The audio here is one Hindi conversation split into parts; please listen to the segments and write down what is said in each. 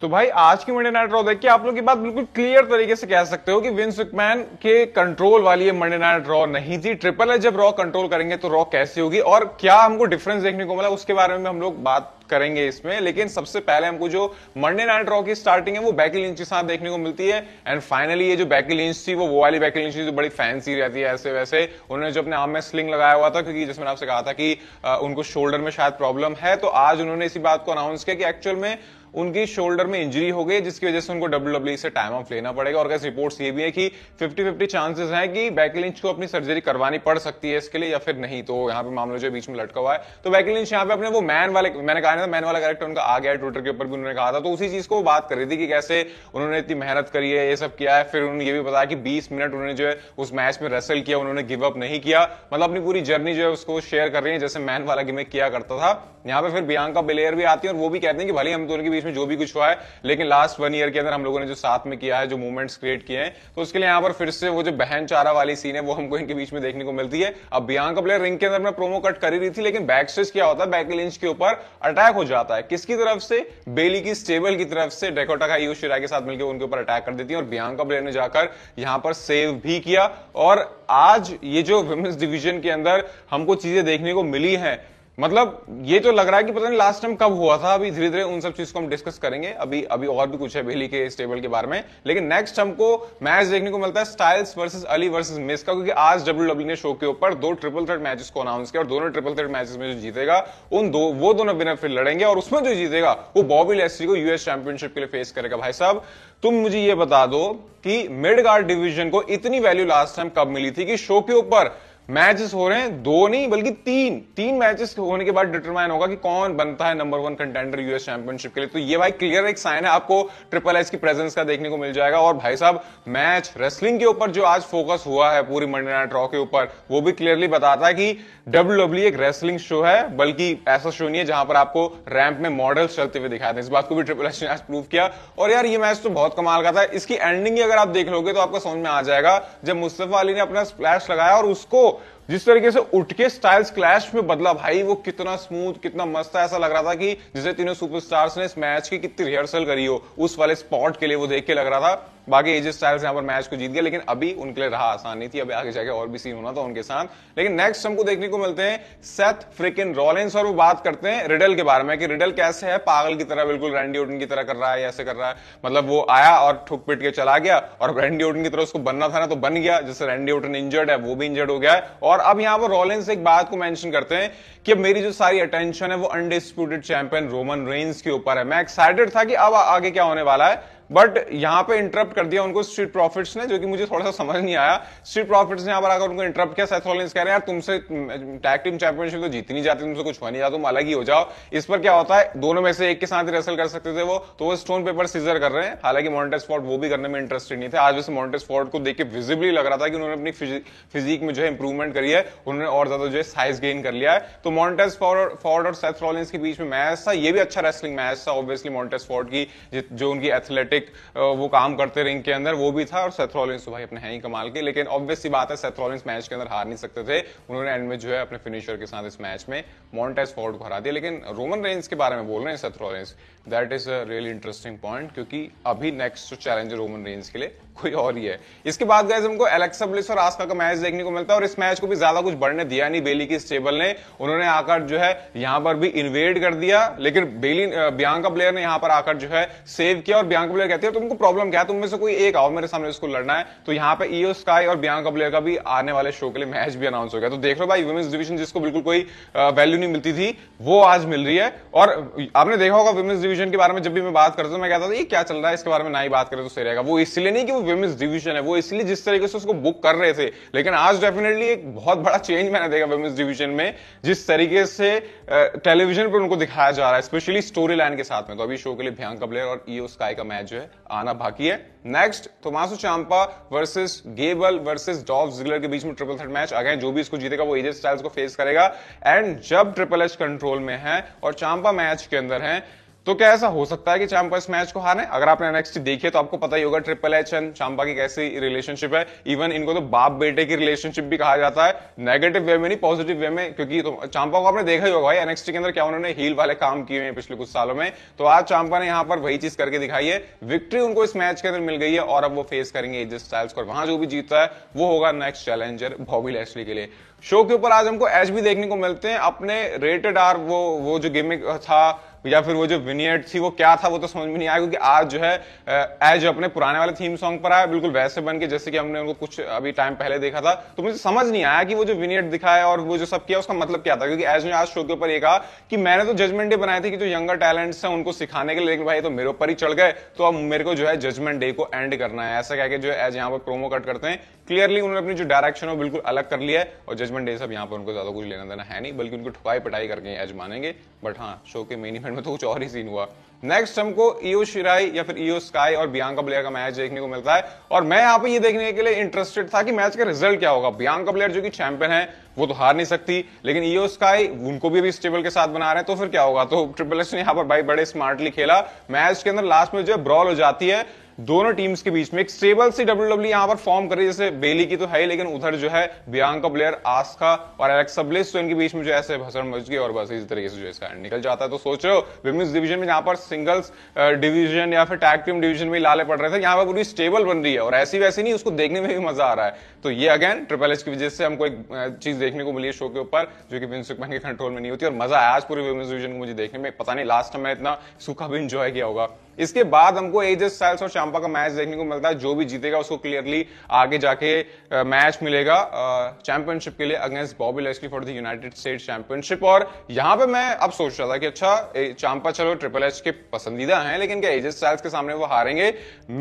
तो भाई आज की मंडे नाइट रॉ देखिए आप लोग की बात बिल्कुल क्लियर तरीके से कह सकते हो कि विंस सुकमैन के कंट्रोल वाली ये मंडे नाइट रॉ नहीं थी ट्रिपल है जब रॉ कंट्रोल करेंगे तो रॉ कैसी होगी और क्या हमको डिफरेंस देखने को मिला उसके बारे में हम लोग बात करेंगे इसमें लेकिन सबसे पहले हमको जो मंडे नाइट रॉ की स्टार्टिंग है वो बैकी लिंच के साथ देखने को मिलती है एंड फाइनली ये जो बैकी लिंच थी वो वो वाली बैकी लिंच थी जो बड़ी फैंसी रहती है ऐसे वैसे उन्होंने जो अपने आम में स्लिंग लगाया हुआ था क्योंकि जिसमें आपसे कहा था कि उनको शोल्डर में शायद प्रॉब्लम है तो आज उन्होंने इसी बात को अनाउंस किया कि एक्चुअल में उनकी शोल्डर में इंजरी हो गई जिसकी वजह से उनको डब्ल्यू डब्ल्यू e से टाइम ऑफ लेना पड़ेगा और कैसे रिपोर्ट्स ये भी है कि फिफ्टी फिफ्टी चांसेस हैं कि बैकलिंच को अपनी सर्जरी करवानी पड़ सकती है इसके लिए या फिर नहीं तो यहाँ पे मामला जो बीच में लटका हुआ है तो बैकलिंच यहाँ पे अपने वो मैन वाले मैंने कहा था मैन वाला कैरेक्टर उनका आ गया ट्विटर के ऊपर भी उन्होंने कहा था तो उसी चीज को बात करी थी कि कैसे उन्होंने इतनी मेहनत करी है ये सब किया है फिर उन्होंने ये भी बताया कि बीस मिनट उन्होंने जो है उस मैच में रेसल किया उन्होंने गिव अप नहीं किया मतलब अपनी पूरी जर्नी जो है उसको शेयर कर रही है जैसे मैन वाला गिमिक किया करता था यहाँ पे फिर बियांका बिलेयर भी आती है और वो भी कहते हैं कि भले हम तो उनके बीच बीच में जो भी कुछ हुआ है लेकिन लास्ट वन ईयर के अंदर हम लोगों ने जो साथ में किया है जो मूवमेंट्स क्रिएट किए हैं तो उसके लिए यहाँ पर फिर से वो जो बहन चारा वाली सीन है वो हमको इनके बीच में देखने को मिलती है अब का प्लेयर रिंग के अंदर में प्रोमो कट कर रही थी लेकिन बैक स्टेज क्या होता है बैक लिंच के ऊपर अटैक हो जाता है किसकी तरफ से बेली की स्टेबल की तरफ से डेकोटा का यू शिरा के साथ मिलकर उनके ऊपर अटैक कर देती है और बियांग का प्लेयर ने जाकर यहां पर सेव भी किया और आज ये जो वुमेन्स डिवीजन के अंदर हमको चीजें देखने को मिली हैं मतलब ये तो लग रहा है कि पता नहीं लास्ट टाइम कब हुआ था अभी धीरे धीरे उन सब चीज को हम डिस्कस करेंगे अभी अभी और भी कुछ है बेली के इस टेबल के बारे में लेकिन नेक्स्ट हमको मैच देखने को मिलता है Styles versus Ali versus Miz का क्योंकि आज डब्ल्यू डब्ल्यू e ने शो के ऊपर दो ट्रिपल थर्ड मैचेस को अनाउंस किया और दोनों ट्रिपल थर्ड मैचेस में जो जीतेगा उन दो वो दोनों बिना फिर लड़ेंगे और उसमें जो जीतेगा वो बॉबी लेस्ट्री को यूएस चैंपियनशिप के लिए फेस करेगा भाई साहब तुम मुझे ये बता दो कि मिड गार्ड डिवीजन को इतनी वैल्यू लास्ट टाइम कब मिली थी कि शो के ऊपर मैचेस हो रहे हैं दो नहीं बल्कि तीन तीन मैचेस होने के बाद डिटरमाइन होगा कि कौन बनता है number one contender US championship के लिए तो ये भाई क्लियर एक साइन है आपको ट्रिपल एस की प्रेजेंस का देखने को मिल जाएगा और भाई साहब मैच रेसलिंग के ऊपर जो आज फोकस हुआ है पूरी मंडे नाइट ट्रॉ के ऊपर वो भी क्लियरली बताता है कि डब्ल्यू डब्ल्यू e एक रेसलिंग शो है बल्कि ऐसा शो नहीं है जहां पर आपको रैंप में मॉडल्स चलते हुए दिखाते हैं इस बात को भी ट्रिपल एस ने आज प्रूव किया और यार ये मैच तो बहुत कमाल का था इसकी एंडिंग अगर आप देख लोगे तो आपको समझ में आ जाएगा जब मुस्तफा अली ने अपना स्प्लैश लगाया और उसको जिस तरीके से उठके स्टाइल्स क्लैश में बदला भाई वो कितना स्मूथ कितना मस्त है ऐसा लग रहा था कि जिसे तीनों सुपरस्टार्स ने इस मैच की कितनी रिहर्सल करी हो उस वाले स्पॉट के लिए वो देख के लग रहा था बाकी एजिस स्टाइल्स यहाँ पर मैच को जीत गया लेकिन अभी उनके लिए रहा आसान नहीं थी अभी आगे जाके और भी सीन होना था उनके साथ लेकिन नेक्स्ट हमको देखने को मिलते हैं सेथ फ्रिकिन रॉलिन्स और वो बात करते हैं रिडल के बारे में कि रिडल कैसे है पागल की तरह बिल्कुल रैंडी ओटन की तरह कर रहा है ऐसे कर रहा है मतलब वो आया और ठुक पिट के चला गया और रैंडी ओटन की तरह उसको बनना था ना तो बन गया जैसे रैंडी ओटन इंजर्ड है वो भी इंजर्ड हो गया है और अब यहाँ पर रॉलिन्स एक बात को मैंशन करते हैं कि मेरी जो सारी अटेंशन है वो अनडिस्प्यूटेड चैंपियन रोमन रेंस के ऊपर है मैं एक्साइटेड था कि अब आगे क्या होने वाला है बट यहाँ पे इंटरप्ट कर दिया उनको स्ट्रीट प्रॉफिट्स ने जो कि मुझे थोड़ा सा समझ नहीं आया स्ट्रीट प्रॉफिट्स ने यहां पर आकर उनको इंटरप्ट किया सेथ रॉलिंस कह रहे हैं यार तुमसे टैग टीम चैंपियनशिप तो जीत नहीं जाती तुमसे कुछ हो नहीं जाता तुम अलग ही हो जाओ इस पर क्या होता है दोनों में से एक के साथ रेसल कर सकते थे वो तो वो स्टोन पेपर सीजर कर रहे हैं हालांकि मॉन्टेस स्पॉट वो भी करने में इंटरेस्टेड नहीं थे आज वैसे मॉन्टेस स्पॉट को देख के विजिबली लग रहा था कि उन्होंने अपनी फिजिक में जो है इंप्रूवमेंट करी है उन्होंने और ज्यादा जो है साइज गेन कर लिया है तो मॉन्टेस फॉर्ड और सेथ रॉलिंस के बीच में मैच था ये भी अच्छा रेसलिंग मैच था ऑब्वियसली मॉन्टेस फॉर्ड की जो उनकी एथलेटिक विकेट वो काम करते रिंग के अंदर वो भी था और सेथरॉलिंस तो भाई अपने हैं ही कमाल के लेकिन ऑब्वियस सी बात है सेथरॉलिंस मैच के अंदर हार नहीं सकते थे उन्होंने एंड में जो है अपने फिनिशर के साथ इस मैच में मॉन्टेस फोर्ड को हरा दिया लेकिन रोमन रेंज के बारे में बोल रहे हैं Seth Rollins that is a really interesting point क्योंकि अभी नेक्स्ट चैलेंज रोमन रेंज के लिए कोई और ही है इसके बाद गए हमको एलेक्सा ब्लिस और आस्का का मैच देखने को मिलता है और इस मैच को भी ज्यादा कुछ बढ़ने दिया नहीं बेली की स्टेबल ने उन्होंने आकर जो है यहां पर भी इन्वेड कर दिया लेकिन बेली बियांका प्लेयर ने यहां पर आकर जो है सेव किया और बियांका ब्लेयर कहती है तुमको प्रॉब्लम क्या है तुम में से कोई एक आओ मेरे सामने उसको लड़ना है तो यहाँ पे ईओ e स्काई और बियांका ब्लेयर का भी आने वाले शो के लिए मैच भी अनाउंस हो गया तो देख लो भाई वुमेन्स डिवीजन जिसको बिल्कुल कोई वैल्यू नहीं मिलती थी वो आज मिल रही है और आपने देखा होगा वुमेन्स डिवीजन के बारे में जब भी मैं बात करता हूँ मैं कहता था ये क्या चल रहा है इसके बारे में ना ही बात करें तो सही रहेगा वो इसलिए नहीं कि वो वुमेन्स डिवीजन है वो इसलिए जिस तरीके से उसको बुक कर रहे थे लेकिन आज डेफिनेटली एक बहुत बड़ा चेंज मैंने देखा वुमेन्स डिवीजन में जिस तरीके से टेलीविजन पर उनको दिखाया जा रहा है स्पेशली स्टोरी लाइन के साथ में तो अभी शो के लिए भयंकर ब्लेयर और ईओ e स्काई का मैच जो है आना बाकी है next Tommaso Ciampa versus Gable versus Dolph Ziggler के बीच में ट्रिपल थर्ड मैच गए जो भी इसको जीतेगा वो एजे स्टाइल्स को फेस करेगा एंड जब ट्रिपल एच कंट्रोल में है और चांपा मैच के अंदर है तो क्या ऐसा हो सकता है कि चांपा इस मैच को हारे अगर आपने नेक्स्ट देखिए तो आपको पता ही होगा ट्रिपल एच एंड चांपा की कैसी रिलेशनशिप है इवन इनको तो बाप बेटे की रिलेशनशिप भी कहा जाता है नेगेटिव वे में नहीं पॉजिटिव वे में क्योंकि तो चांपा को आपने देखा ही होगा भाई एनएक्सटी के अंदर क्या उन्होंने हील वाले काम किए हैं पिछले कुछ सालों में तो आज चांपा ने यहाँ पर वही चीज करके दिखाई है विक्ट्री उनको इस मैच के अंदर मिल गई है और अब वो फेस करेंगे एजेस स्टाइल्स को वहां जो भी जीतता है वो होगा नेक्स्ट चैलेंजर भॉबी लेस्ली के लिए शो के ऊपर आज हमको एच भी देखने को मिलते हैं अपने रेटेड आर वो वो जो गेमिंग था या फिर वो जो विनियट थी वो क्या था वो तो समझ में नहीं आया क्योंकि आज जो है एज अपने पुराने वाले थीम सॉन्ग पर आया बिल्कुल वैसे बन के जैसे कि हमने उनको कुछ अभी टाइम पहले देखा था तो मुझे समझ नहीं आया कि वो जो विनियट दिखाया और वो जो सब किया उसका मतलब क्या था क्योंकि एज ने आज शो के ऊपर ये कहा कि मैंने तो जजमेंट डे बनाए थे कि जो यंगर टैलेंट्स हैं उनको सिखाने के लिए लेकिन भाई तो मेरे ऊपर ही चढ़ गए तो अब मेरे को जो है जजमेंट डे को एंड करना है ऐसा कह के जो है एज यहाँ पर प्रोमो कट करते हैं क्लियरली उन्होंने अपनी जो डायरेक्शन है बिल्कुल अलग कर लिया है और जजमेंट डे सब यहाँ पर उनको ज्यादा कुछ लेना देना है नहीं बल्कि उनको ठुकाई पटाई करके एज मानेंगे बट हाँ शो के मेन इवेंट 那都叫什么新闻？नेक्स्ट हमको ईओ e शिराई या फिर ईओ e स्काई और बियांका प्लेयर का मैच देखने को मिलता है और मैं यहां पे ये देखने के लिए इंटरेस्टेड था कि मैच का रिजल्ट क्या होगा बियांका प्लेयर जो कि चैंपियन है वो तो हार नहीं सकती लेकिन ईओ e स्काई उनको भी अभी स्टेबल के साथ बना रहे हैं तो फिर क्या होगा तो ट्रिपल एस ने यहां पर भाई बड़े स्मार्टली खेला मैच के अंदर लास्ट में जो ब्रॉल हो जाती है दोनों टीम्स के बीच में एक स्टेबल सी डब्ल्यू डब्ल्यू यहां पर फॉर्म करी जैसे बेली की तो है लेकिन उधर जो है बियांका प्लेयर आस्का और एलेक्सब्लिस तो इनके बीच में जो ऐसे भसड़ मच गई और बस इसी तरीके से जो इसका निकल जाता है तो सोच रहे हो विमेंस डिवीजन में यहां पर सिंगल्स डिवीजन uh, या फिर टैग टीम डिवीजन में लाले पड़ रहे थे यहाँ पर पूरी स्टेबल बन रही है और ऐसी वैसी नहीं उसको देखने में भी मजा आ रहा है तो ये अगेन ट्रिपल एच की वजह से हमको एक uh, चीज देखने को मिली है शो के ऊपर जो कि विंसुकमैन के कंट्रोल में नहीं होती और मजा आया आज पूरे विमेंस डिवीजन को मुझे देखने में पता नहीं लास्ट टाइम मैं इतना सूखा भी इंजॉय किया होगा इसके बाद हमको एजेस साइल्स और चांपा का मैच देखने को मिलता है जो भी जीतेगा उसको क्लियरली आगे जाके मैच मिलेगा चैंपियनशिप के लिए against Bobby Lashley for the United State championship और यहां पे मैं अब सोच रहा था कि अच्छा चांपा चलो ट्रिपल एच के पसंदीदा हैं लेकिन क्या एजेस साइल्स के सामने वो हारेंगे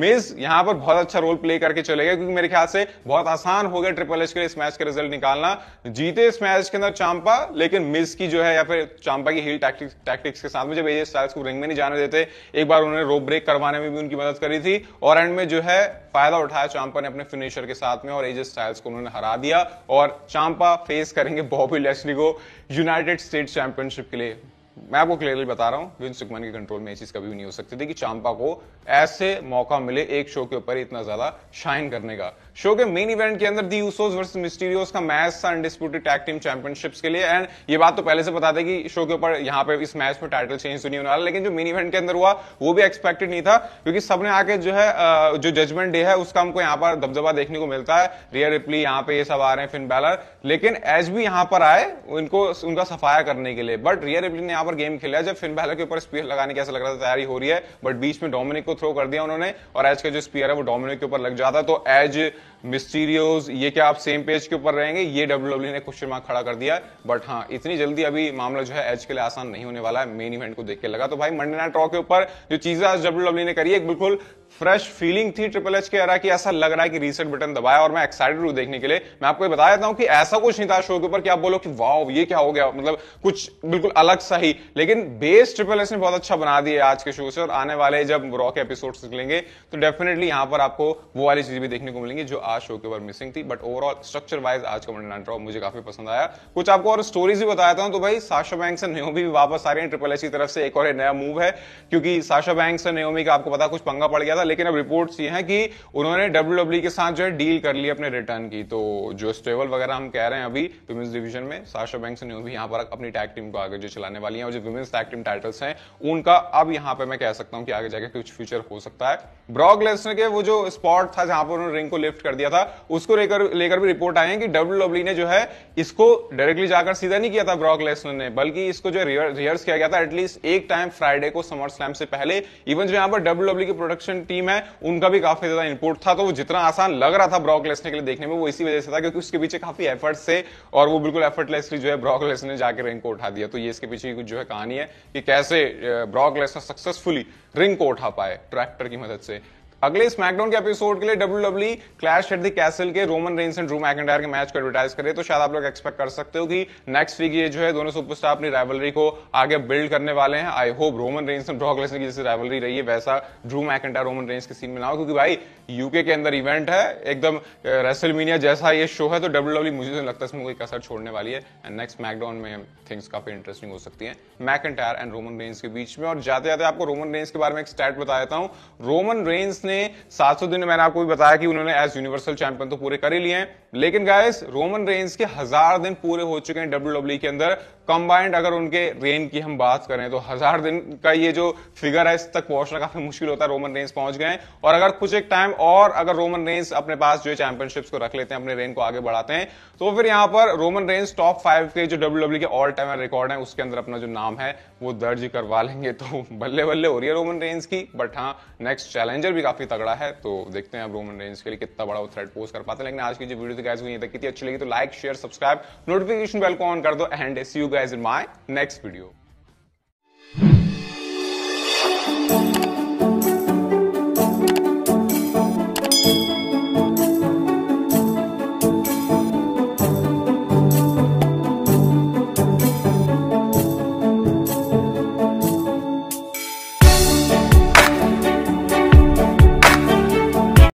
मिस यहां पर बहुत अच्छा रोल प्ले करके चले क्योंकि मेरे ख्याल से बहुत आसान हो गया ट्रिपल एच के लिए इस मैच का रिजल्ट निकालना जीते इस मैच के अंदर चांपा लेकिन मिस की जो है या फिर चांपा की हील टैक्टिक्स के साथ में जब एजेस सैल्स को रिंग में नहीं जाने देते एक बार उन्होंने ने रोप ब्रेक करवाने में भी उनकी मदद करी थी और एंड में जो है फायदा उठाया चांपा ने अपने फिनिशर के साथ में और एजेस स्टाइल्स को उन्होंने हरा दिया और चांपा फेस करेंगे बॉबी लेस्ली को यूनाइटेड स्टेट चैंपियनशिप के लिए मैं आपको क्लियरली बता रहा हूं विन सुकमन के कंट्रोल में ये चीज कभी भी नहीं हो सकती थी कि चांपा को ऐसे मौका मिले एक शो के ऊपर इतना ज्यादा शाइन करने का शो के मेन इवेंट के अंदर दी यूसोस वर्सेस मिस्टीरियोस का मैच था अनडिस्प्यूटेड टैग टीम चैंपियनशिप्स के लिए एंड ये बात तो पहले से बता दें कि शो के ऊपर यहां पे इस मैच में टाइटल चेंज तो नहीं होने वाला लेकिन जो मेन इवेंट के अंदर हुआ वो भी एक्सपेक्टेड नहीं था क्योंकि सबने आके जो है जो जजमेंट डे है उसका हमको यहां पर दबदबा देखने को मिलता है रियर रिप्ली यहां पर ये सब आ रहे हैं फिन बैलर लेकिन एज भी यहां पर आए उनको उनका सफाया करने के लिए बट रियर रिप्ली ने यहां पर गेम खेला जब फिन बैलर के ऊपर स्पीयर लगाने की ऐसा लग रहा था तैयारी हो रही है बट बीच में डोमिनिक को थ्रो कर दिया उन्होंने और एज का जो स्पीयर है वो डोमिनिक के ऊपर लग जाता तो एज मिस्टीरियोज ये क्या आप सेम पेज के ऊपर रहेंगे ये डब्ल्यू e ने क्वेश्चन मार्क खड़ा कर दिया बट हाँ इतनी जल्दी अभी मामला जो है एज के लिए आसान नहीं होने वाला है मेन इवेंट को देख के लगा तो भाई मंडे नाइट ट्रॉ के ऊपर जो चीजें आज डब्ल्यू e ने करी एक बिल्कुल फ्रेश फीलिंग थी ट्रिपल एच के आ अरा कि ऐसा लग रहा है कि रीसेट बटन दबाया और मैं एक्साइटेड हूं देखने के लिए मैं आपको बता देता हूं कि ऐसा कुछ नहीं था शो के ऊपर कि आप बोलो कि वाओ ये क्या हो गया मतलब कुछ बिल्कुल अलग सा ही लेकिन बेस ट्रिपल एच ने बहुत अच्छा बना दिया आज के शो से और आने वाले जब रॉ के एपिसोड निकलेंगे तो डेफिनेटली यहां पर आपको वो वाली चीज भी देखने को मिलेंगी जो आज शो के ऊपर मिसिंग थी बट ओवरऑल स्ट्रक्चर वाइज आज का मंडे ड्रॉप मुझे काफी पसंद आया कुछ आपको और स्टोरीज भी बताया था तो भाई साशा बैंक्स एंड न्योमी भी वापस आ रही है ट्रिपल एच की तरफ से एक और नया मूव है क्योंकि साशा बैंक्स एंड न्योमी का आपको पता कुछ पंगा पड़ गया था लेकिन अब रिपोर्ट ये है कि उन्होंने डब्ल्यू e के साथ जो है डील कर ली अपने रिटर्न की तो जो स्टेबल वगैरह हम कह रहे हैं अभी वुमेंस डिवीजन में साशा बैंक्स एंड न्योमी यहाँ पर अपनी टैग टीम को आगे जो चलाने वाली है और जो वुमेंस टैग टीम टाइटल्स हैं उनका अब यहाँ पे मैं कह सकता हूँ कि आगे जाकर कुछ फ्यूचर हो सकता है ब्रॉक लेसनर के वो जो स्पॉट था जहां पर उन्होंने रिंग को लिफ्ट एक्सेप्ट कर दिया था उसको लेकर लेकर भी रिपोर्ट आए हैं कि डब्ल्यू ने जो है इसको डायरेक्टली जाकर सीधा नहीं किया था ब्रॉक लेसनर ने बल्कि इसको जो रिहर्स किया गया था एटलीस्ट एक टाइम फ्राइडे को समर स्लैम से पहले इवन जो यहाँ पर डब्ल्यू की प्रोडक्शन टीम है उनका भी काफी ज्यादा इनपुट था तो वो जितना आसान लग रहा था ब्रॉक लेसनर के लिए देखने में वो इसी वजह से था क्योंकि उसके पीछे काफी एफर्ट थे और वो बिल्कुल एफर्टलेसली जो है ब्रॉक लेसनर ने जाकर रिंग को उठा दिया तो ये इसके पीछे कुछ जो है कहानी है कि कैसे ब्रॉक लेसनर सक्सेसफुली रिंग को उठा पाए ट्रैक्टर की मदद से अगले स्मैकडाउन के एपिसोड के लिए W W clash at the castle के रोमन रेंस एंड रूम मैकेंटायर के मैच को एडवर्टाइज करें तो शायद आप लोग एक्सपेक्ट कर सकते हो कि नेक्स्ट वीक ये जो है दोनों सुपरस्टार अपनी राइवलरी को आगे बिल्ड करने वाले हैं I hope Roman Reigns and Brock Lesnar की जैसे राइवलरी रही है वैसा ड्रू मैकेंटायर रोमन रेंस के सीन में ना हो क्योंकि भाई यूके के अंदर इवेंट है एकदम रेसलमीनिया जैसा ये शो है तो डब्ल्यू डब्ल्यू e मुझे तो लगता है इसमें कोई कसर छोड़ने वाली है एंड नेक्स्ट मैकडाउन में थिंग्स काफी इंटरेस्टिंग हो सकती है मैकेंटायर एंड रोमन रेंस के बीच में और जाते जाते आपको रोमन रेंस के बारे में एक स्टैट बता देता हूँ रोमन रेंस ने ने 700 दिन मैंने आपको भी बताया कि उन्होंने एज यूनिवर्सल चैंपियन तो पूरे कर ही लिए हैं लेकिन गाइस रोमन रेंज के हजार दिन पूरे हो चुके हैं डब्ल्यू e के अंदर कंबाइंड अगर उनके रेन की हम बात करें तो हजार दिन का ये जो फिगर है इस तक पहुंचना काफी मुश्किल होता है रोमन रेंस पहुंच गए और अगर कुछ एक टाइम और अगर रोमन रेंस अपने पास जो चैंपियनशिप्स को रख लेते हैं अपने रेन को आगे बढ़ाते हैं तो फिर यहां पर रोमन रेंस टॉप फाइव के जो डब्ल्यू e के ऑल टाइम रिकॉर्ड है उसके अंदर अपना जो नाम है वो दर्ज करवा लेंगे तो बल्ले बल्ले हो रही है रोमन रेंस की बट हाँ नेक्स्ट चैलेंजर भी काफी तगड़ा है तो देखते हैं अब रोमन रेंस के लिए कितना बड़ा वो थ्रेड पोस्ट कर पाते हैं लेकिन आज की जो वीडियो तो कैसे हुई है कितनी अच्छी लगी तो like share subscribe notification bell को ऑन कर दो and as you guys in my next video.